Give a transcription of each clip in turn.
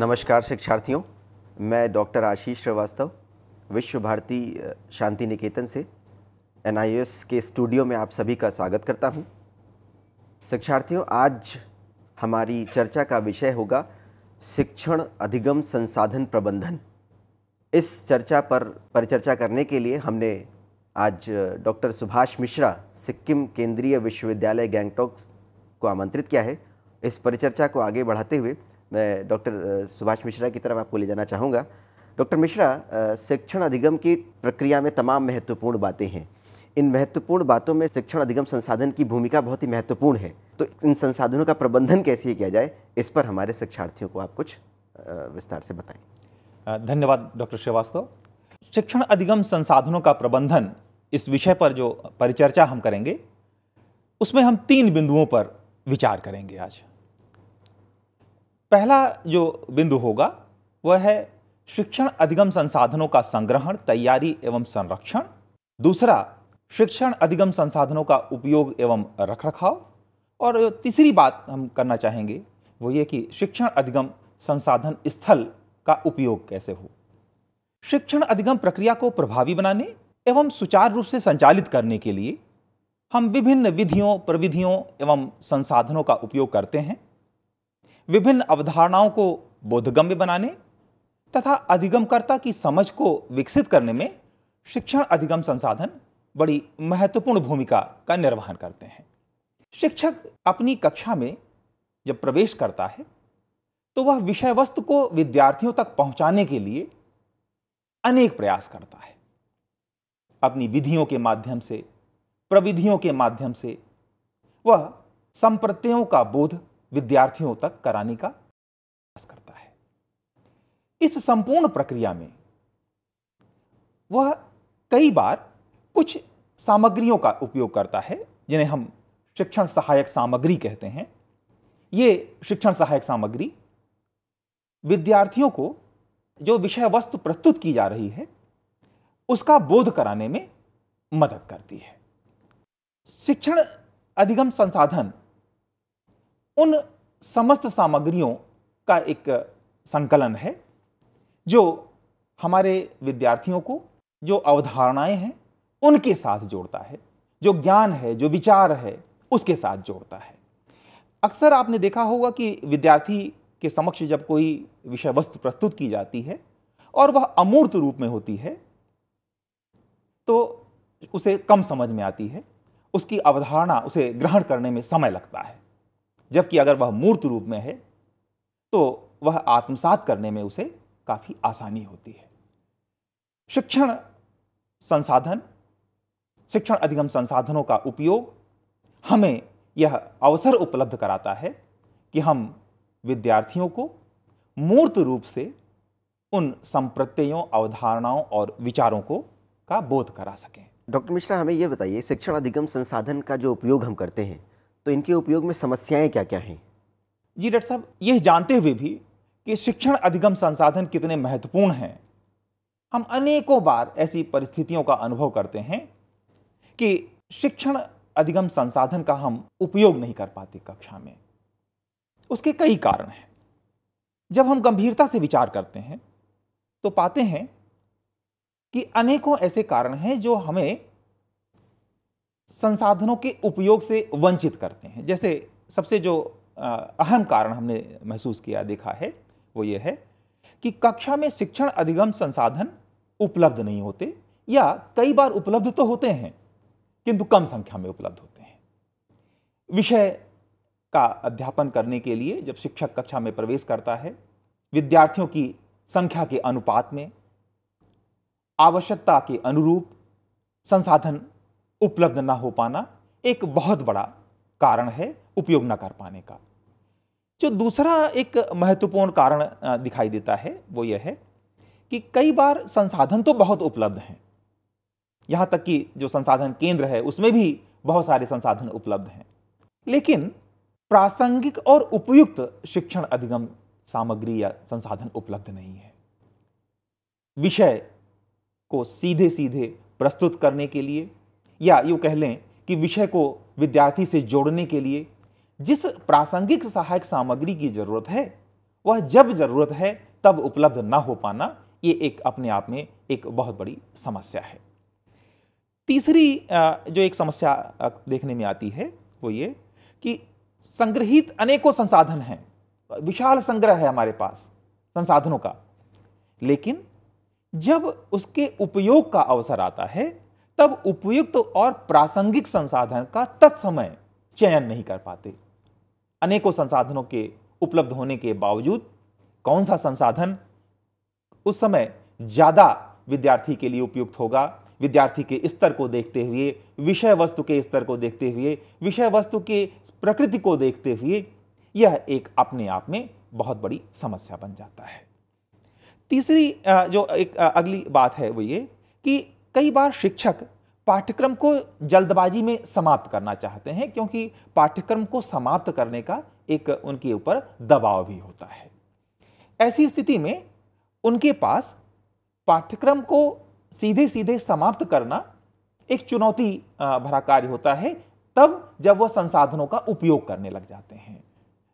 नमस्कार शिक्षार्थियों मैं डॉक्टर आशीष श्रीवास्तव विश्व भारती शांति निकेतन से एन के स्टूडियो में आप सभी का स्वागत करता हूं। शिक्षार्थियों आज हमारी चर्चा का विषय होगा शिक्षण अधिगम संसाधन प्रबंधन इस चर्चा पर परिचर्चा करने के लिए हमने आज डॉक्टर सुभाष मिश्रा सिक्किम केंद्रीय विश्वविद्यालय गैंगटोक को आमंत्रित किया है इस परिचर्चा को आगे बढ़ाते हुए मैं डॉक्टर सुभाष मिश्रा की तरफ आपको ले जाना चाहूँगा डॉक्टर मिश्रा शिक्षण अधिगम की प्रक्रिया में तमाम महत्वपूर्ण बातें हैं इन महत्वपूर्ण बातों में शिक्षण अधिगम संसाधन की भूमिका बहुत ही महत्वपूर्ण है तो इन संसाधनों का प्रबंधन कैसे किया जाए इस पर हमारे शिक्षार्थियों को आप कुछ विस्तार से बताएं धन्यवाद डॉक्टर श्रीवास्तव शिक्षण अधिगम संसाधनों का प्रबंधन इस विषय पर जो परिचर्चा हम करेंगे उसमें हम तीन बिंदुओं पर विचार करेंगे आज पहला जो बिंदु होगा वह है शिक्षण अधिगम संसाधनों का संग्रहण तैयारी एवं संरक्षण दूसरा शिक्षण अधिगम संसाधनों का उपयोग एवं रखरखाव और तीसरी बात हम करना चाहेंगे वो ये कि शिक्षण अधिगम संसाधन स्थल का उपयोग कैसे हो शिक्षण अधिगम प्रक्रिया को प्रभावी बनाने एवं सुचारू रूप से संचालित करने के लिए हम विभिन्न विधियों प्रविधियों एवं संसाधनों का उपयोग करते हैं विभिन्न अवधारणाओं को बोधगम्य बनाने तथा अधिगमकर्ता की समझ को विकसित करने में शिक्षण अधिगम संसाधन बड़ी महत्वपूर्ण भूमिका का निर्वहन करते हैं शिक्षक अपनी कक्षा में जब प्रवेश करता है तो वह विषय वस्तु को विद्यार्थियों तक पहुंचाने के लिए अनेक प्रयास करता है अपनी विधियों के माध्यम से प्रविधियों के माध्यम से वह संप्रत्ययों का बोध विद्यार्थियों तक कराने का प्रयास करता है इस संपूर्ण प्रक्रिया में वह कई बार कुछ सामग्रियों का उपयोग करता है जिन्हें हम शिक्षण सहायक सामग्री कहते हैं ये शिक्षण सहायक सामग्री विद्यार्थियों को जो विषय वस्तु प्रस्तुत की जा रही है उसका बोध कराने में मदद करती है शिक्षण अधिगम संसाधन उन समस्त सामग्रियों का एक संकलन है जो हमारे विद्यार्थियों को जो अवधारणाएं हैं उनके साथ जोड़ता है जो ज्ञान है जो विचार है उसके साथ जोड़ता है अक्सर आपने देखा होगा कि विद्यार्थी के समक्ष जब कोई विषय वस्तु प्रस्तुत की जाती है और वह अमूर्त रूप में होती है तो उसे कम समझ में आती है उसकी अवधारणा उसे ग्रहण करने में समय लगता है जबकि अगर वह मूर्त रूप में है तो वह आत्मसात करने में उसे काफ़ी आसानी होती है शिक्षण संसाधन शिक्षण अधिगम संसाधनों का उपयोग हमें यह अवसर उपलब्ध कराता है कि हम विद्यार्थियों को मूर्त रूप से उन संप्रत्ययों अवधारणाओं और विचारों को का बोध करा सकें डॉक्टर मिश्रा हमें यह बताइए शिक्षण अधिगम संसाधन का जो उपयोग हम करते हैं तो इनके उपयोग में समस्याएं क्या क्या हैं जी डॉक्टर साहब यह जानते हुए भी कि शिक्षण अधिगम संसाधन कितने महत्वपूर्ण हैं हम अनेकों बार ऐसी परिस्थितियों का अनुभव करते हैं कि शिक्षण अधिगम संसाधन का हम उपयोग नहीं कर पाते कक्षा में उसके कई कारण हैं जब हम गंभीरता से विचार करते हैं तो पाते हैं कि अनेकों ऐसे कारण हैं जो हमें संसाधनों के उपयोग से वंचित करते हैं जैसे सबसे जो अहम कारण हमने महसूस किया देखा है वो ये है कि कक्षा में शिक्षण अधिगम संसाधन उपलब्ध नहीं होते या कई बार उपलब्ध तो होते हैं किंतु कम संख्या में उपलब्ध होते हैं विषय का अध्यापन करने के लिए जब शिक्षक कक्षा में प्रवेश करता है विद्यार्थियों की संख्या के अनुपात में आवश्यकता के अनुरूप संसाधन उपलब्ध ना हो पाना एक बहुत बड़ा कारण है उपयोग ना कर पाने का जो दूसरा एक महत्वपूर्ण कारण दिखाई देता है वो यह है कि कई बार संसाधन तो बहुत उपलब्ध हैं यहाँ तक कि जो संसाधन केंद्र है उसमें भी बहुत सारे संसाधन उपलब्ध हैं लेकिन प्रासंगिक और उपयुक्त शिक्षण अधिगम सामग्री या संसाधन उपलब्ध नहीं है विषय को सीधे सीधे प्रस्तुत करने के लिए या यूँ कह लें कि विषय को विद्यार्थी से जोड़ने के लिए जिस प्रासंगिक सहायक सामग्री की जरूरत है वह जब जरूरत है तब उपलब्ध ना हो पाना ये एक अपने आप में एक बहुत बड़ी समस्या है तीसरी जो एक समस्या देखने में आती है वो ये कि संग्रहित अनेकों संसाधन हैं विशाल संग्रह है हमारे पास संसाधनों का लेकिन जब उसके उपयोग का अवसर आता है तब उपयुक्त तो और प्रासंगिक संसाधन का तत्समय चयन नहीं कर पाते अनेकों संसाधनों के उपलब्ध होने के बावजूद कौन सा संसाधन उस समय ज़्यादा विद्यार्थी के लिए उपयुक्त होगा विद्यार्थी के स्तर को देखते हुए विषय वस्तु के स्तर को देखते हुए विषय वस्तु के प्रकृति को देखते हुए यह एक अपने आप में बहुत बड़ी समस्या बन जाता है तीसरी जो एक अगली बात है वो ये कि कई बार शिक्षक पाठ्यक्रम को जल्दबाजी में समाप्त करना चाहते हैं क्योंकि पाठ्यक्रम को समाप्त करने का एक उनके ऊपर दबाव भी होता है ऐसी स्थिति में उनके पास पाठ्यक्रम को सीधे सीधे समाप्त करना एक चुनौती भरा कार्य होता है तब जब वह संसाधनों का उपयोग करने लग जाते हैं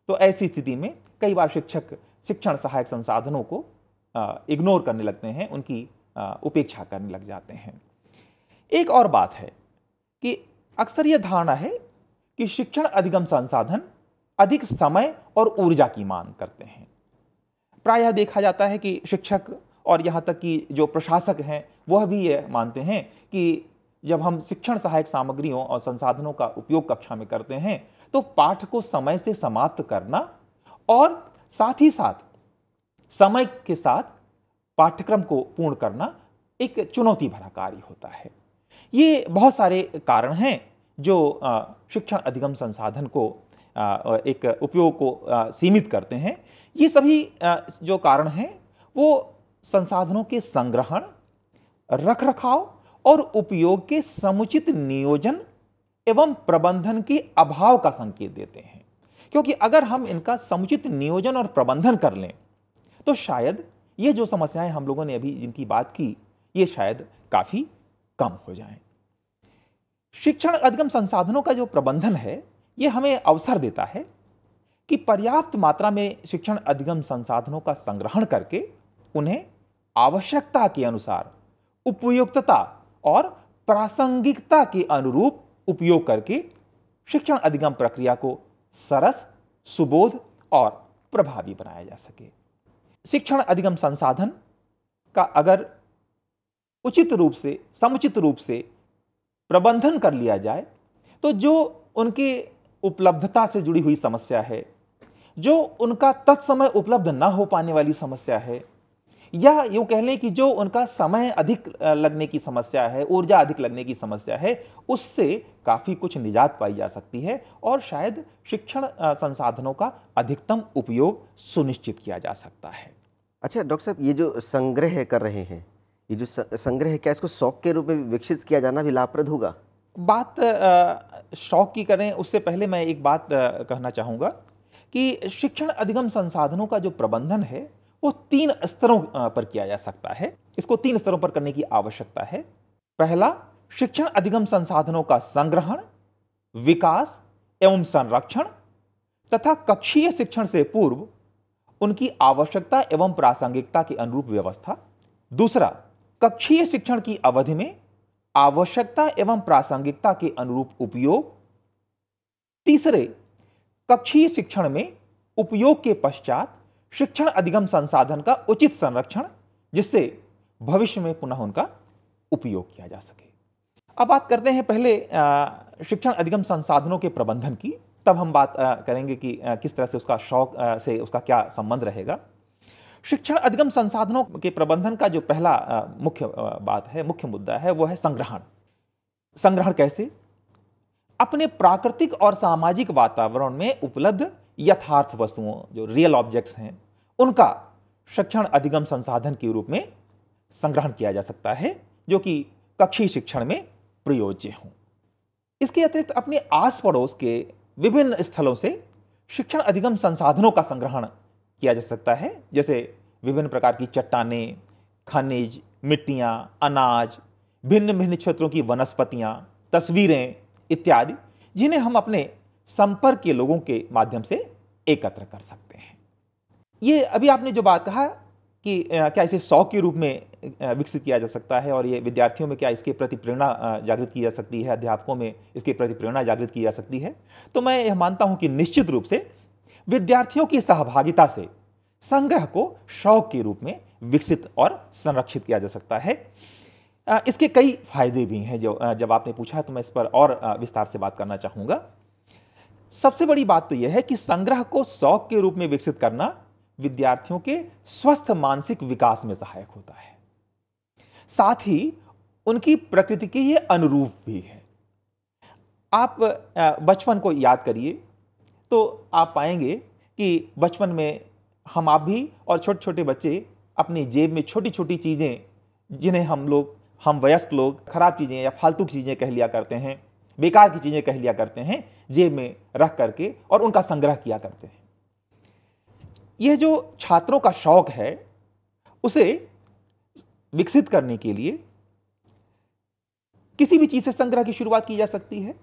तो ऐसी स्थिति में कई बार शिक्षक शिक्षण सहायक संसाधनों को इग्नोर करने लगते हैं उनकी उपेक्षा करने लग जाते हैं एक और बात है कि अक्सर यह धारणा है कि शिक्षण अधिगम संसाधन अधिक समय और ऊर्जा की मांग करते हैं प्रायः देखा जाता है कि शिक्षक और यहाँ तक कि जो प्रशासक हैं वह भी ये मानते हैं कि जब हम शिक्षण सहायक सामग्रियों और संसाधनों का उपयोग कक्षा में करते हैं तो पाठ को समय से समाप्त करना और साथ ही साथ समय के साथ पाठ्यक्रम को पूर्ण करना एक चुनौती भरा कार्य होता है ये बहुत सारे कारण हैं जो शिक्षण अधिगम संसाधन को एक उपयोग को सीमित करते हैं ये सभी जो कारण हैं वो संसाधनों के संग्रहण रख रखाव और उपयोग के समुचित नियोजन एवं प्रबंधन के अभाव का संकेत देते हैं क्योंकि अगर हम इनका समुचित नियोजन और प्रबंधन कर लें तो शायद ये जो समस्याएं हम लोगों ने अभी जिनकी बात की ये शायद काफ़ी कम हो जाएं। शिक्षण अधिगम संसाधनों का जो प्रबंधन है ये हमें अवसर देता है कि पर्याप्त मात्रा में शिक्षण अधिगम संसाधनों का संग्रहण करके उन्हें आवश्यकता के अनुसार उपयुक्तता और प्रासंगिकता के अनुरूप उपयोग करके शिक्षण अधिगम प्रक्रिया को सरस सुबोध और प्रभावी बनाया जा सके शिक्षण अधिगम संसाधन का अगर उचित रूप से समुचित रूप से प्रबंधन कर लिया जाए तो जो उनकी उपलब्धता से जुड़ी हुई समस्या है जो उनका तत्समय उपलब्ध ना हो पाने वाली समस्या है या यूँ कह लें कि जो उनका समय अधिक लगने की समस्या है ऊर्जा अधिक लगने की समस्या है उससे काफ़ी कुछ निजात पाई जा सकती है और शायद शिक्षण संसाधनों का अधिकतम उपयोग सुनिश्चित किया जा सकता है अच्छा डॉक्टर साहब ये जो संग्रह कर रहे हैं ये जो संग्रह क्या इसको शौक के रूप में विकसित किया जाना भी लाभप्रद होगा बात शौक की करें उससे पहले मैं एक बात कहना चाहूँगा कि शिक्षण अधिगम संसाधनों का जो प्रबंधन है वो तीन स्तरों पर किया जा सकता है इसको तीन स्तरों पर करने की आवश्यकता है पहला शिक्षण अधिगम संसाधनों का संग्रहण विकास एवं संरक्षण तथा कक्षीय शिक्षण से पूर्व उनकी आवश्यकता एवं प्रासंगिकता के अनुरूप व्यवस्था दूसरा कक्षीय शिक्षण की अवधि में आवश्यकता एवं प्रासंगिकता के अनुरूप उपयोग तीसरे कक्षीय शिक्षण में उपयोग के पश्चात शिक्षण अधिगम संसाधन का उचित संरक्षण जिससे भविष्य में पुनः उनका उपयोग किया जा सके अब बात करते हैं पहले शिक्षण अधिगम संसाधनों के प्रबंधन की तब हम बात करेंगे कि किस तरह से उसका शौक से उसका क्या संबंध रहेगा शिक्षण अधिगम संसाधनों के प्रबंधन का जो पहला मुख्य बात है मुख्य मुद्दा है वो है संग्रहण संग्रहण कैसे अपने प्राकृतिक और सामाजिक वातावरण में उपलब्ध यथार्थ वस्तुओं जो रियल ऑब्जेक्ट्स हैं उनका शिक्षण अधिगम संसाधन के रूप में संग्रहण किया जा सकता है जो कि कक्षी शिक्षण में प्रयोज्य हों इसके अतिरिक्त अपने आस पड़ोस के विभिन्न स्थलों से शिक्षण अधिगम संसाधनों का संग्रहण किया जा सकता है जैसे विभिन्न प्रकार की चट्टाने खनिज मिट्टियाँ अनाज भिन्न भिन्न क्षेत्रों की वनस्पतियाँ तस्वीरें इत्यादि जिन्हें हम अपने संपर्क के लोगों के माध्यम से एकत्र कर सकते हैं ये अभी आपने जो बात कहा कि क्या इसे शौक के रूप में विकसित किया जा सकता है और ये विद्यार्थियों में क्या इसके प्रति प्रेरणा जागृत की जा सकती है अध्यापकों में इसके प्रति प्रेरणा जागृत की जा सकती है तो मैं यह मानता हूँ कि निश्चित रूप से विद्यार्थियों की सहभागिता से संग्रह को शौक के रूप में विकसित और संरक्षित किया जा सकता है इसके कई फायदे भी हैं जो जब आपने पूछा तो मैं इस पर और विस्तार से बात करना चाहूँगा सबसे बड़ी बात तो यह है कि संग्रह को शौक के रूप में विकसित करना विद्यार्थियों के स्वस्थ मानसिक विकास में सहायक होता है साथ ही उनकी प्रकृति के ये अनुरूप भी है आप बचपन को याद करिए तो आप पाएंगे कि बचपन में हम आप भी और छोटे छोटे बच्चे अपनी जेब में छोटी छोटी चीज़ें जिन्हें हम लोग हम वयस्क लोग खराब चीज़ें या फालतू की चीज़ें कह लिया करते हैं बेकार की चीज़ें कह लिया करते हैं जेब में रख करके और उनका संग्रह किया करते हैं यह जो छात्रों का शौक है उसे विकसित करने के लिए किसी भी चीज़ से संग्रह की शुरुआत की जा सकती है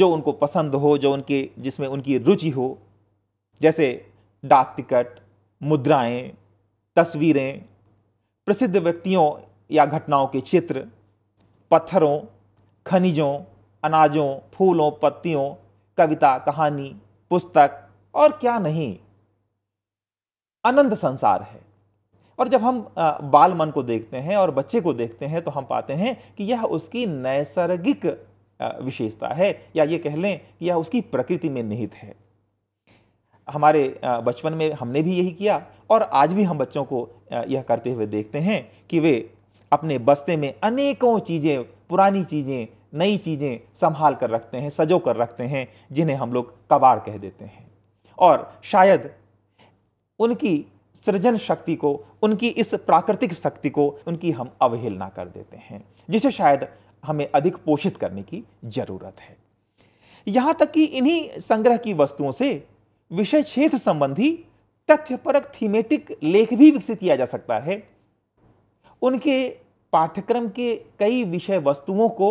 जो उनको पसंद हो जो उनके जिसमें उनकी रुचि हो जैसे डाक टिकट मुद्राएं, तस्वीरें प्रसिद्ध व्यक्तियों या घटनाओं के चित्र पत्थरों खनिजों अनाजों फूलों पत्तियों कविता कहानी पुस्तक और क्या नहीं अनंत संसार है और जब हम बाल मन को देखते हैं और बच्चे को देखते हैं तो हम पाते हैं कि यह उसकी नैसर्गिक विशेषता है या ये कह लें कि यह उसकी प्रकृति में निहित है हमारे बचपन में हमने भी यही किया और आज भी हम बच्चों को यह करते हुए देखते हैं कि वे अपने बस्ते में अनेकों चीज़ें पुरानी चीज़ें नई चीज़ें संभाल कर रखते हैं सजो कर रखते हैं जिन्हें हम लोग कबाड़ कह देते हैं और शायद उनकी सृजन शक्ति को उनकी इस प्राकृतिक शक्ति को उनकी हम अवहेलना कर देते हैं जिसे शायद हमें अधिक पोषित करने की जरूरत है यहाँ तक कि इन्हीं संग्रह की वस्तुओं से विषय क्षेत्र संबंधी तथ्यपरक थीमेटिक लेख भी विकसित किया जा सकता है उनके पाठ्यक्रम के कई विषय वस्तुओं को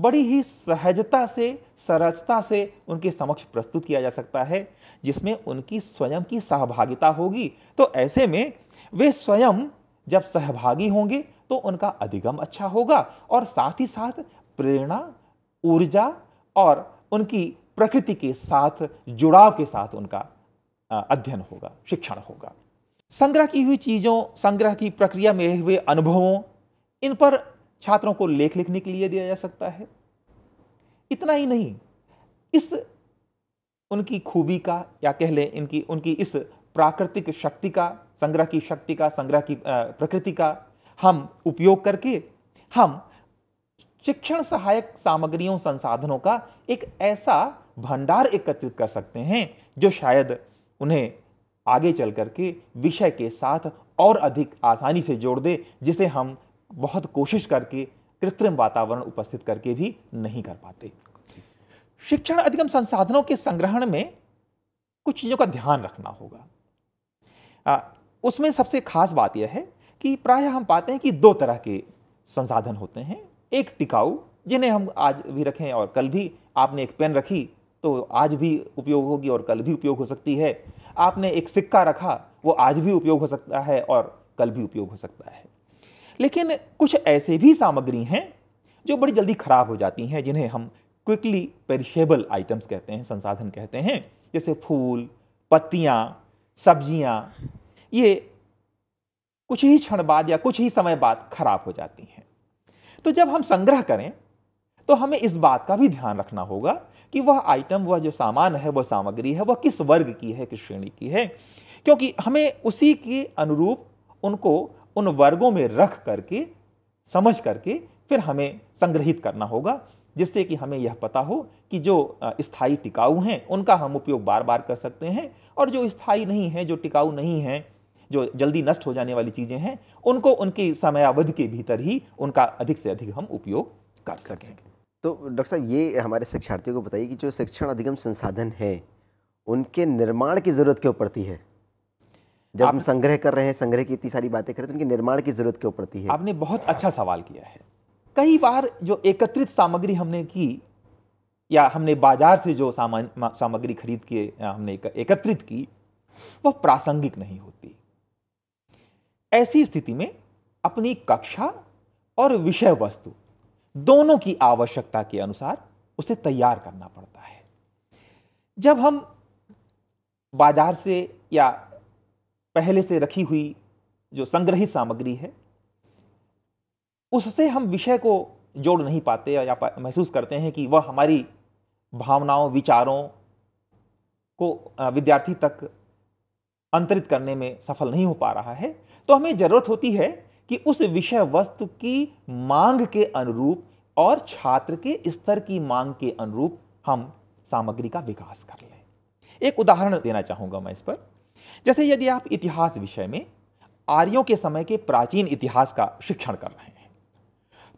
बड़ी ही सहजता से सरजता से उनके समक्ष प्रस्तुत किया जा सकता है जिसमें उनकी स्वयं की सहभागिता होगी तो ऐसे में वे स्वयं जब सहभागी होंगे तो उनका अधिगम अच्छा होगा और साथ ही साथ प्रेरणा ऊर्जा और उनकी प्रकृति के साथ जुड़ाव के साथ उनका अध्ययन होगा शिक्षण होगा संग्रह की हुई चीज़ों संग्रह की प्रक्रिया में हुए अनुभवों इन पर छात्रों को लेख लिखने के लिए दिया जा सकता है इतना ही नहीं इस उनकी खूबी का या कह लें इनकी उनकी इस प्राकृतिक शक्ति का संग्रह की शक्ति का संग्रह की प्रकृति का हम उपयोग करके हम शिक्षण सहायक सामग्रियों संसाधनों का एक ऐसा भंडार एकत्रित कर सकते हैं जो शायद उन्हें आगे चल करके विषय के साथ और अधिक आसानी से जोड़ दे जिसे हम बहुत कोशिश करके कृत्रिम वातावरण उपस्थित करके भी नहीं कर पाते शिक्षण अधिगम संसाधनों के संग्रहण में कुछ चीज़ों का ध्यान रखना होगा आ, उसमें सबसे खास बात यह है कि प्रायः हम पाते हैं कि दो तरह के संसाधन होते हैं एक टिकाऊ जिन्हें हम आज भी रखें और कल भी आपने एक पेन रखी तो आज भी उपयोग होगी और कल भी उपयोग हो सकती है आपने एक सिक्का रखा वो आज भी उपयोग हो सकता है और कल भी उपयोग हो सकता है लेकिन कुछ ऐसे भी सामग्री हैं जो बड़ी जल्दी खराब हो जाती हैं जिन्हें हम क्विकली पेरिशेबल आइटम्स कहते हैं संसाधन कहते हैं जैसे फूल पत्तियाँ सब्जियाँ ये कुछ ही क्षण बाद या कुछ ही समय बाद खराब हो जाती हैं तो जब हम संग्रह करें तो हमें इस बात का भी ध्यान रखना होगा कि वह आइटम वह जो सामान है वह सामग्री है वह किस वर्ग की है किस श्रेणी की है क्योंकि हमें उसी के अनुरूप उनको उन वर्गों में रख करके समझ करके फिर हमें संग्रहित करना होगा जिससे कि हमें यह पता हो कि जो स्थायी टिकाऊ हैं उनका हम उपयोग बार बार कर सकते हैं और जो स्थायी नहीं हैं जो टिकाऊ नहीं हैं जो जल्दी नष्ट हो जाने वाली चीज़ें हैं उनको उनकी समयावधि के भीतर ही उनका अधिक से अधिक हम उपयोग कर सकें तो डॉक्टर साहब ये हमारे शिक्षार्थियों को बताइए कि जो शिक्षण अधिगम संसाधन है उनके निर्माण की ज़रूरत क्यों पड़ती है जब हम संग्रह कर रहे हैं संग्रह की इतनी सारी बातें कर रहे हैं तो उनके निर्माण की जरूरत क्यों पड़ती है आपने बहुत अच्छा सवाल किया है कई बार जो एकत्रित सामग्री हमने की या हमने बाजार से जो सामान सामग्री खरीद के हमने एकत्रित की वह प्रासंगिक नहीं होती ऐसी स्थिति में अपनी कक्षा और विषय वस्तु दोनों की आवश्यकता के अनुसार उसे तैयार करना पड़ता है जब हम बाजार से या पहले से रखी हुई जो संग्रहित सामग्री है उससे हम विषय को जोड़ नहीं पाते या महसूस करते हैं कि वह हमारी भावनाओं विचारों को विद्यार्थी तक अंतरित करने में सफल नहीं हो पा रहा है तो हमें ज़रूरत होती है कि उस विषय वस्तु की मांग के अनुरूप और छात्र के स्तर की मांग के अनुरूप हम सामग्री का विकास कर लें एक उदाहरण देना चाहूँगा मैं इस पर जैसे यदि आप इतिहास विषय में आर्यों के समय के प्राचीन इतिहास का शिक्षण कर रहे हैं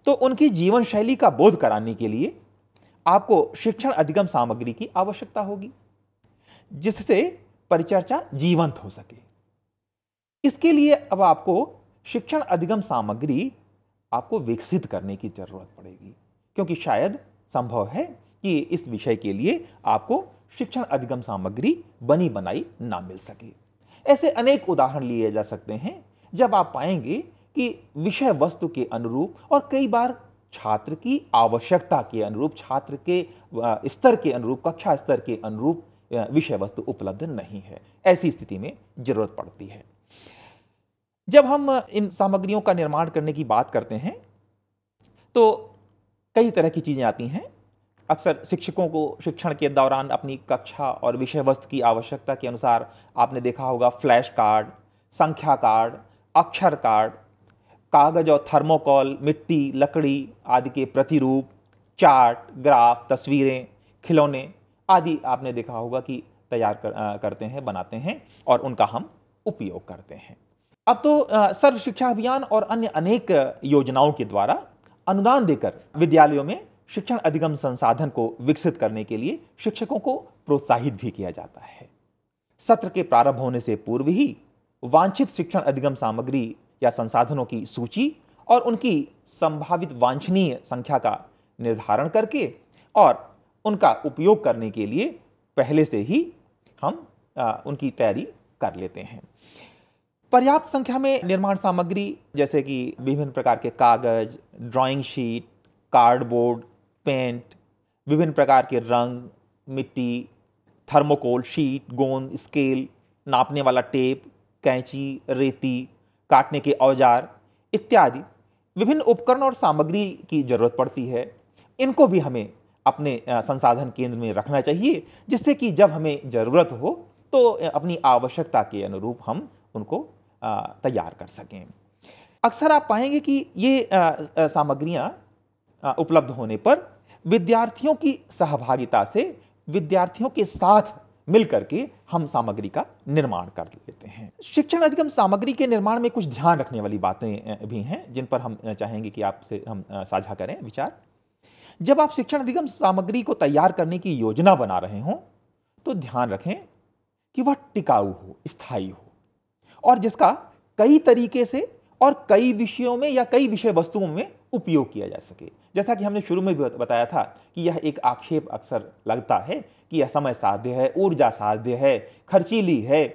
तो उनकी जीवन शैली का बोध कराने के लिए आपको शिक्षण अधिगम सामग्री की आवश्यकता होगी जिससे परिचर्चा जीवंत हो सके इसके लिए अब आपको शिक्षण अधिगम सामग्री आपको विकसित करने की जरूरत पड़ेगी क्योंकि शायद संभव है कि इस विषय के लिए आपको शिक्षण अधिगम सामग्री बनी बनाई ना मिल सके ऐसे अनेक उदाहरण लिए जा सकते हैं जब आप पाएंगे कि विषय वस्तु के अनुरूप और कई बार छात्र की आवश्यकता के अनुरूप छात्र के स्तर के अनुरूप कक्षा स्तर के अनुरूप विषय वस्तु उपलब्ध नहीं है ऐसी स्थिति में जरूरत पड़ती है जब हम इन सामग्रियों का निर्माण करने की बात करते हैं तो कई तरह की चीज़ें आती हैं अक्सर शिक्षकों को शिक्षण के दौरान अपनी कक्षा और विषय वस्तु की आवश्यकता के अनुसार आपने देखा होगा फ्लैश कार्ड संख्या कार्ड अक्षर कार्ड कागज और थर्मोकॉल मिट्टी लकड़ी आदि के प्रतिरूप चार्ट ग्राफ तस्वीरें खिलौने आदि आपने देखा होगा कि तैयार कर, करते हैं बनाते हैं और उनका हम उपयोग करते हैं अब तो सर्व शिक्षा अभियान और अन्य अनेक योजनाओं के द्वारा अनुदान देकर विद्यालयों में शिक्षण अधिगम संसाधन को विकसित करने के लिए शिक्षकों को प्रोत्साहित भी किया जाता है सत्र के प्रारंभ होने से पूर्व ही वांछित शिक्षण अधिगम सामग्री या संसाधनों की सूची और उनकी संभावित वांछनीय संख्या का निर्धारण करके और उनका उपयोग करने के लिए पहले से ही हम आ, उनकी तैयारी कर लेते हैं पर्याप्त संख्या में निर्माण सामग्री जैसे कि विभिन्न प्रकार के कागज ड्राइंग शीट कार्डबोर्ड पेंट विभिन्न प्रकार के रंग मिट्टी थर्मोकोल शीट गोंद स्केल नापने वाला टेप कैंची रेती काटने के औजार इत्यादि विभिन्न उपकरण और सामग्री की जरूरत पड़ती है इनको भी हमें अपने संसाधन केंद्र में रखना चाहिए जिससे कि जब हमें ज़रूरत हो तो अपनी आवश्यकता के अनुरूप हम उनको तैयार कर सकें अक्सर आप पाएंगे कि ये सामग्रियाँ उपलब्ध होने पर विद्यार्थियों की सहभागिता से विद्यार्थियों के साथ मिलकर के हम सामग्री का निर्माण कर लेते हैं शिक्षण अधिगम सामग्री के निर्माण में कुछ ध्यान रखने वाली बातें भी हैं जिन पर हम चाहेंगे कि आपसे हम साझा करें विचार जब आप शिक्षण अधिगम सामग्री को तैयार करने की योजना बना रहे हों तो ध्यान रखें कि वह टिकाऊ हो स्थायी हो और जिसका कई तरीके से और कई विषयों में या कई विषय वस्तुओं में उपयोग किया जा सके जैसा कि हमने शुरू में भी बताया था कि यह एक आक्षेप अक्सर लगता है कि यह समय साध्य है ऊर्जा साध्य है खर्चीली है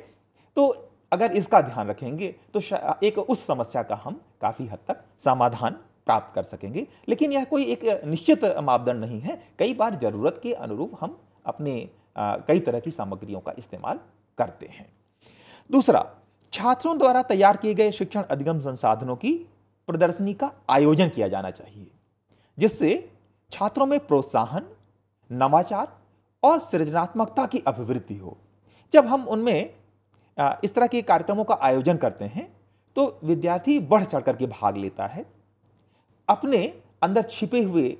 तो अगर इसका ध्यान रखेंगे तो एक उस समस्या का हम काफ़ी हद तक समाधान प्राप्त कर सकेंगे लेकिन यह कोई एक निश्चित मापदंड नहीं है कई बार ज़रूरत के अनुरूप हम अपने आ, कई तरह की सामग्रियों का इस्तेमाल करते हैं दूसरा छात्रों द्वारा तैयार किए गए शिक्षण अधिगम संसाधनों की प्रदर्शनी का आयोजन किया जाना चाहिए जिससे छात्रों में प्रोत्साहन नवाचार और सृजनात्मकता की अभिवृद्धि हो जब हम उनमें इस तरह के कार्यक्रमों का आयोजन करते हैं तो विद्यार्थी बढ़ चढ़ करके भाग लेता है अपने अंदर छिपे हुए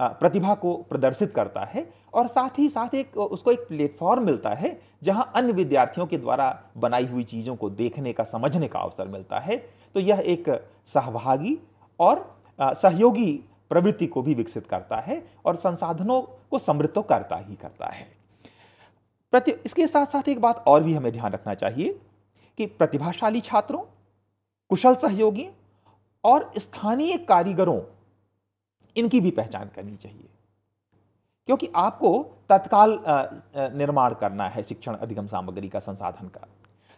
प्रतिभा को प्रदर्शित करता है और साथ ही साथ एक उसको एक प्लेटफॉर्म मिलता है जहां अन्य विद्यार्थियों के द्वारा बनाई हुई चीज़ों को देखने का समझने का अवसर मिलता है तो यह एक सहभागी और सहयोगी प्रवृत्ति को भी विकसित करता है और संसाधनों को समृद्ध करता ही करता है प्रति इसके साथ साथ एक बात और भी हमें ध्यान रखना चाहिए कि प्रतिभाशाली छात्रों कुशल सहयोगी और स्थानीय कारीगरों इनकी भी पहचान करनी चाहिए क्योंकि आपको तत्काल निर्माण करना है शिक्षण अधिगम सामग्री का संसाधन का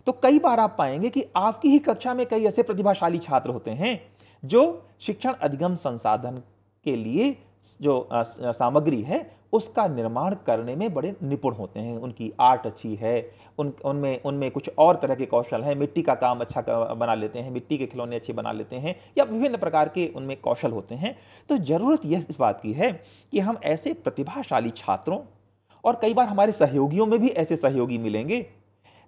तो कई बार आप पाएंगे कि आपकी ही कक्षा में कई ऐसे प्रतिभाशाली छात्र होते हैं जो शिक्षण अधिगम संसाधन के लिए जो सामग्री है उसका निर्माण करने में बड़े निपुण होते हैं उनकी आर्ट अच्छी है उन उनमें उनमें कुछ और तरह के कौशल हैं मिट्टी का काम अच्छा बना लेते हैं मिट्टी के खिलौने अच्छे बना लेते हैं या विभिन्न प्रकार के उनमें कौशल होते हैं तो ज़रूरत यह इस बात की है कि हम ऐसे प्रतिभाशाली छात्रों और कई बार हमारे सहयोगियों में भी ऐसे सहयोगी मिलेंगे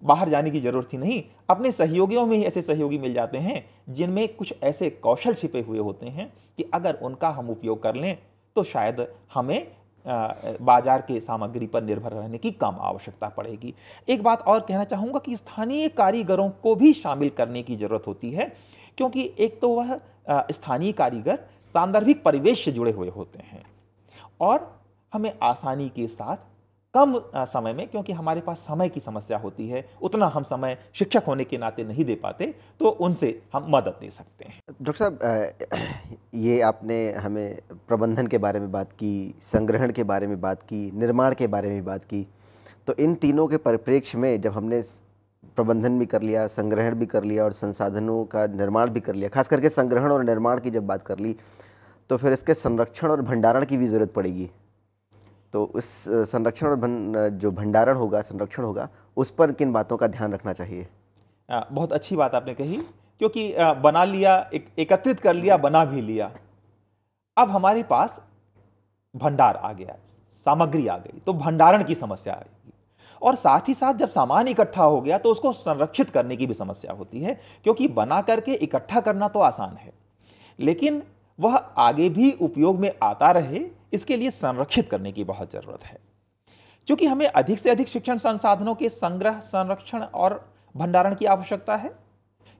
बाहर जाने की ज़रूरत ही नहीं अपने सहयोगियों में ही ऐसे सहयोगी मिल जाते हैं जिनमें कुछ ऐसे कौशल छिपे हुए होते हैं कि अगर उनका हम उपयोग कर लें तो शायद हमें बाजार के सामग्री पर निर्भर रहने की कम आवश्यकता पड़ेगी एक बात और कहना चाहूँगा कि स्थानीय कारीगरों को भी शामिल करने की ज़रूरत होती है क्योंकि एक तो वह स्थानीय कारीगर सांदर्भिक परिवेश से जुड़े हुए होते हैं और हमें आसानी के साथ कम समय में क्योंकि हमारे पास समय की समस्या होती है उतना हम समय शिक्षक होने के नाते नहीं दे पाते तो उनसे हम मदद दे सकते हैं डॉक्टर साहब ये आपने हमें प्रबंधन के बारे में बात की संग्रहण के बारे में बात की निर्माण के बारे में बात की तो इन तीनों के परिप्रेक्ष्य में जब हमने प्रबंधन भी कर लिया संग्रहण भी कर लिया और संसाधनों का निर्माण भी कर लिया खास करके संग्रहण और निर्माण की जब बात कर ली तो फिर इसके संरक्षण और भंडारण की भी ज़रूरत पड़ेगी तो उस संरक्षण और भन, जो भंडारण होगा संरक्षण होगा उस पर किन बातों का ध्यान रखना चाहिए आ, बहुत अच्छी बात आपने कही क्योंकि आ, बना लिया एक, एकत्रित कर लिया बना भी लिया अब हमारे पास भंडार आ गया सामग्री आ गई तो भंडारण की समस्या आएगी और साथ ही साथ जब सामान इकट्ठा हो गया तो उसको संरक्षित करने की भी समस्या होती है क्योंकि बना करके इकट्ठा करना तो आसान है लेकिन वह आगे भी उपयोग में आता रहे इसके लिए संरक्षित करने की बहुत ज़रूरत है क्योंकि हमें अधिक से अधिक शिक्षण संसाधनों के संग्रह संरक्षण और भंडारण की आवश्यकता है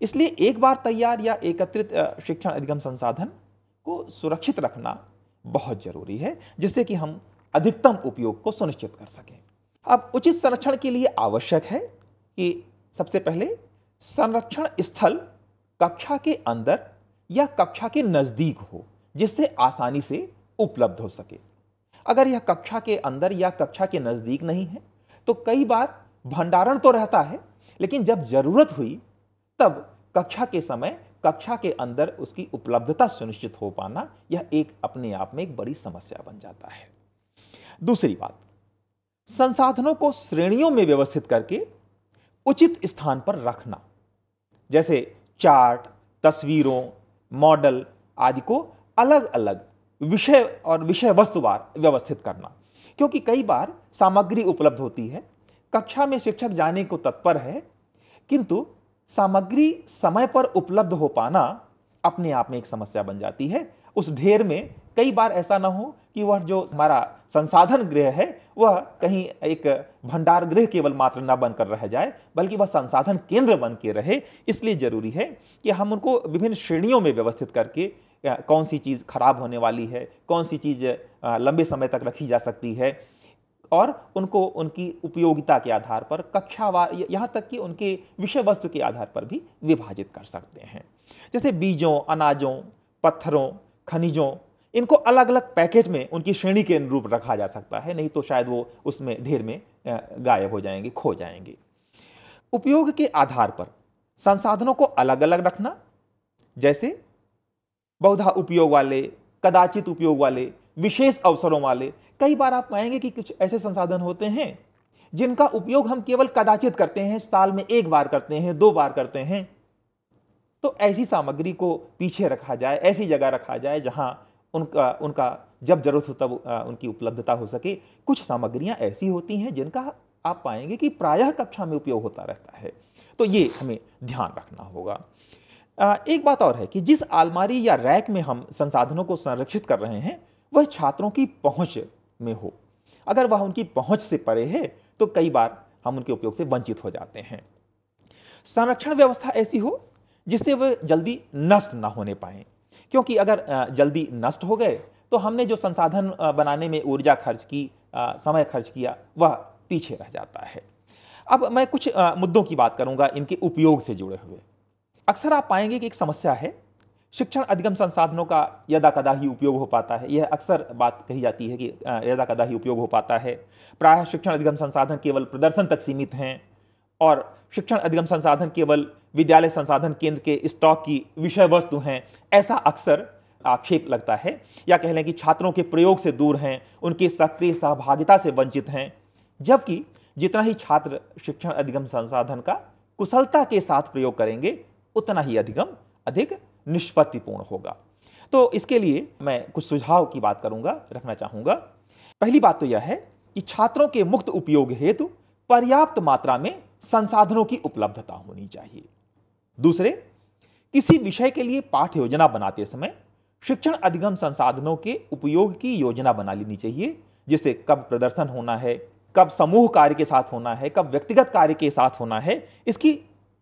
इसलिए एक बार तैयार या एकत्रित शिक्षण अधिगम संसाधन को सुरक्षित रखना बहुत जरूरी है जिससे कि हम अधिकतम उपयोग को सुनिश्चित कर सकें अब उचित संरक्षण के लिए आवश्यक है कि सबसे पहले संरक्षण स्थल कक्षा के अंदर या कक्षा के नज़दीक हो जिससे आसानी से उपलब्ध हो सके अगर यह कक्षा के अंदर या कक्षा के नज़दीक नहीं है तो कई बार भंडारण तो रहता है लेकिन जब जरूरत हुई तब कक्षा के समय कक्षा के अंदर उसकी उपलब्धता सुनिश्चित हो पाना यह एक अपने आप में एक बड़ी समस्या बन जाता है दूसरी बात संसाधनों को श्रेणियों में व्यवस्थित करके उचित स्थान पर रखना जैसे चार्ट तस्वीरों मॉडल आदि को अलग अलग विषय और विषय वस्तुवार व्यवस्थित करना क्योंकि कई बार सामग्री उपलब्ध होती है कक्षा में शिक्षक जाने को तत्पर है किंतु सामग्री समय पर उपलब्ध हो पाना अपने आप में एक समस्या बन जाती है उस ढेर में कई बार ऐसा ना हो कि वह जो हमारा संसाधन गृह है वह कहीं एक भंडार गृह केवल मात्र न बनकर रह जाए बल्कि वह संसाधन केंद्र बन के रहे इसलिए जरूरी है कि हम उनको विभिन्न श्रेणियों में व्यवस्थित करके कौन सी चीज़ खराब होने वाली है कौन सी चीज़ लंबे समय तक रखी जा सकती है और उनको उनकी उपयोगिता के आधार पर कक्षावार यहाँ तक कि उनके विषय वस्तु के आधार पर भी विभाजित कर सकते हैं जैसे बीजों अनाजों पत्थरों खनिजों इनको अलग अलग पैकेट में उनकी श्रेणी के अनुरूप रखा जा सकता है नहीं तो शायद वो उसमें ढेर में गायब हो जाएंगे खो जाएंगे उपयोग के आधार पर संसाधनों को अलग अलग रखना जैसे बहुधा उपयोग वाले कदाचित उपयोग वाले विशेष अवसरों वाले कई बार आप पाएंगे कि कुछ ऐसे संसाधन होते हैं जिनका उपयोग हम केवल कदाचित करते हैं साल में एक बार करते हैं दो बार करते हैं तो ऐसी सामग्री को पीछे रखा जाए ऐसी जगह रखा जाए जहाँ उनका उनका जब जरूरत हो तब उनकी उपलब्धता हो सके कुछ सामग्रियाँ ऐसी होती हैं जिनका आप पाएंगे कि प्रायः कक्षा में उपयोग होता रहता है तो ये हमें ध्यान रखना होगा एक बात और है कि जिस आलमारी या रैक में हम संसाधनों को संरक्षित कर रहे हैं वह छात्रों की पहुँच में हो अगर वह उनकी पहुँच से परे है तो कई बार हम उनके उपयोग से वंचित हो जाते हैं संरक्षण व्यवस्था ऐसी हो जिससे वह जल्दी नष्ट ना होने पाए क्योंकि अगर जल्दी नष्ट हो गए तो हमने जो संसाधन बनाने में ऊर्जा खर्च की समय खर्च किया वह पीछे रह जाता है अब मैं कुछ मुद्दों की बात करूंगा इनके उपयोग से जुड़े हुए अक्सर आप पाएंगे कि एक समस्या है शिक्षण अधिगम संसाधनों का यदा कदा ही उपयोग हो पाता है यह अक्सर बात कही जाती है कि यदा कदा ही उपयोग हो पाता है प्रायः शिक्षण अधिगम संसाधन केवल प्रदर्शन तक सीमित हैं और शिक्षण अधिगम संसाधन केवल विद्यालय संसाधन केंद्र के स्टॉक की विषय वस्तु हैं ऐसा अक्सर आक्षेप लगता है या कह लें कि छात्रों के प्रयोग से दूर हैं उनकी सक्रिय सहभागिता से वंचित हैं जबकि जितना ही छात्र शिक्षण अधिगम संसाधन का कुशलता के साथ प्रयोग करेंगे उतना ही अधिगम अधिक निष्पत्तिपूर्ण होगा तो इसके लिए मैं कुछ सुझाव की बात करूंगा रखना चाहूंगा पहली बात तो यह है कि छात्रों के मुक्त उपयोग हेतु पर्याप्त मात्रा में संसाधनों की उपलब्धता होनी चाहिए दूसरे किसी विषय के लिए पाठ योजना बनाते समय शिक्षण अधिगम संसाधनों के उपयोग की योजना बना लेनी चाहिए जिसे कब प्रदर्शन होना है कब समूह कार्य के साथ होना है कब व्यक्तिगत कार्य के साथ होना है इसकी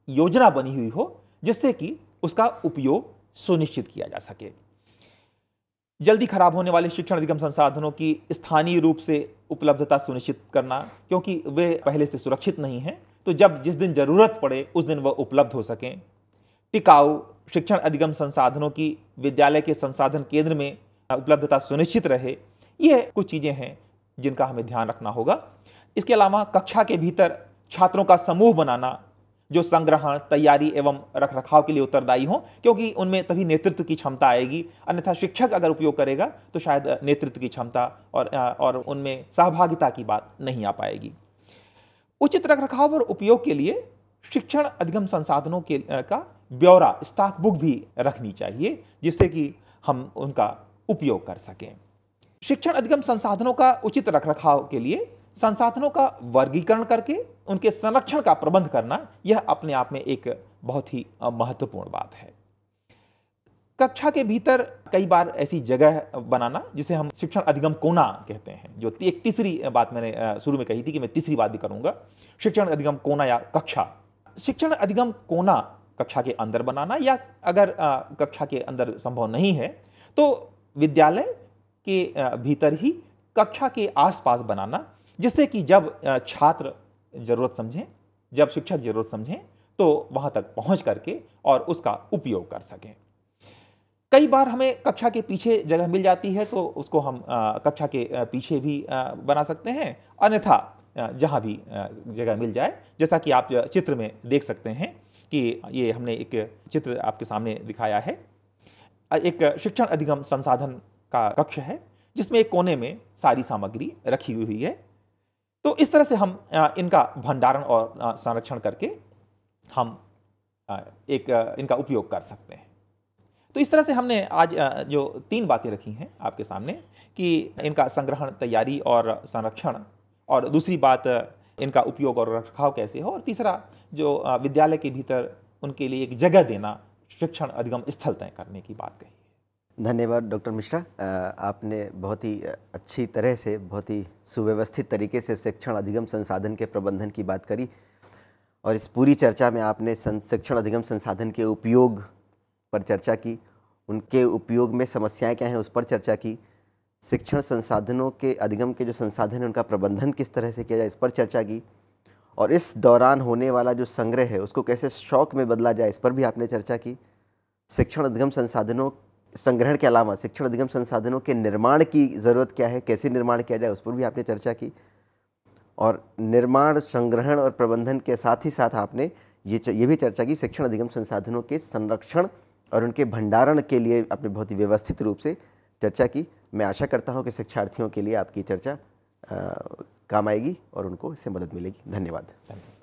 योजना बनी हुई हो जिससे कि उसका उपयोग सुनिश्चित किया जा सके जल्दी खराब होने वाले शिक्षण अधिगम संसाधनों की स्थानीय रूप से उपलब्धता सुनिश्चित करना क्योंकि वे पहले से सुरक्षित नहीं हैं तो जब जिस दिन जरूरत पड़े उस दिन वह उपलब्ध हो सकें टिकाऊ शिक्षण अधिगम संसाधनों की विद्यालय के संसाधन केंद्र में उपलब्धता सुनिश्चित रहे ये कुछ चीज़ें हैं जिनका हमें ध्यान रखना होगा इसके अलावा कक्षा के भीतर छात्रों का समूह बनाना जो संग्रहण तैयारी एवं रख रखाव के लिए उत्तरदायी हों क्योंकि उनमें तभी नेतृत्व की क्षमता आएगी अन्यथा शिक्षक अगर उपयोग करेगा तो शायद नेतृत्व की क्षमता और और उनमें सहभागिता की बात नहीं आ पाएगी उचित रख रखाव और उपयोग के लिए शिक्षण अधिगम संसाधनों के का ब्यौरा स्टाक बुक भी रखनी चाहिए जिससे कि हम उनका उपयोग कर सकें शिक्षण अधिगम संसाधनों का उचित रखरखाव के लिए संसाधनों का वर्गीकरण करके उनके संरक्षण का प्रबंध करना यह अपने आप में एक बहुत ही महत्वपूर्ण बात है कक्षा के भीतर कई बार ऐसी जगह बनाना जिसे हम शिक्षण अधिगम कोना कहते हैं जो एक तीसरी बात मैंने शुरू में कही थी कि मैं तीसरी बात भी करूंगा शिक्षण अधिगम कोना या कक्षा शिक्षण अधिगम कोना कक्षा के अंदर बनाना या अगर कक्षा के अंदर संभव नहीं है तो विद्यालय के भीतर ही कक्षा के आसपास बनाना जिससे कि जब छात्र ज़रूरत समझें जब शिक्षक ज़रूरत समझें तो वहाँ तक पहुँच करके और उसका उपयोग कर सकें कई बार हमें कक्षा के पीछे जगह मिल जाती है तो उसको हम आ, कक्षा के पीछे भी आ, बना सकते हैं अन्यथा जहाँ भी जगह मिल जाए जैसा कि आप चित्र में देख सकते हैं कि ये हमने एक चित्र आपके सामने दिखाया है एक शिक्षण अधिगम संसाधन का कक्ष है जिसमें एक कोने में सारी सामग्री रखी हुई है तो इस तरह से हम इनका भंडारण और संरक्षण करके हम एक इनका उपयोग कर सकते हैं तो इस तरह से हमने आज जो तीन बातें रखी हैं आपके सामने कि इनका संग्रहण तैयारी और संरक्षण और दूसरी बात इनका उपयोग और रखाव कैसे हो और तीसरा जो विद्यालय के भीतर उनके लिए एक जगह देना शिक्षण अधिगम स्थल तय करने की बात कही धन्यवाद डॉक्टर मिश्रा आपने बहुत ही अच्छी तरह से बहुत ही सुव्यवस्थित तरीके से शिक्षण अधिगम संसाधन के प्रबंधन की बात करी और इस पूरी चर्चा में आपने शिक्षण अधिगम संसाधन के उपयोग पर चर्चा की उनके उपयोग में समस्याएं क्या हैं उस पर चर्चा की शिक्षण संसाधनों के अधिगम के जो संसाधन हैं उनका प्रबंधन किस तरह से किया जाए इस पर चर्चा की और इस दौरान होने वाला जो संग्रह है उसको कैसे शौक में बदला जाए इस पर भी आपने चर्चा की शिक्षण अधिगम संसाधनों संग्रहण के अलावा शिक्षण अधिगम संसाधनों के निर्माण की ज़रूरत क्या है कैसे निर्माण किया जाए उस पर भी आपने चर्चा की और निर्माण संग्रहण और प्रबंधन के साथ ही साथ आपने ये ये भी चर्चा की शिक्षण अधिगम संसाधनों के संरक्षण और उनके भंडारण के लिए आपने बहुत ही व्यवस्थित रूप से चर्चा की मैं आशा करता हूँ कि शिक्षार्थियों के लिए आपकी चर्चा आ, काम आएगी और उनको इससे मदद मिलेगी धन्यवाद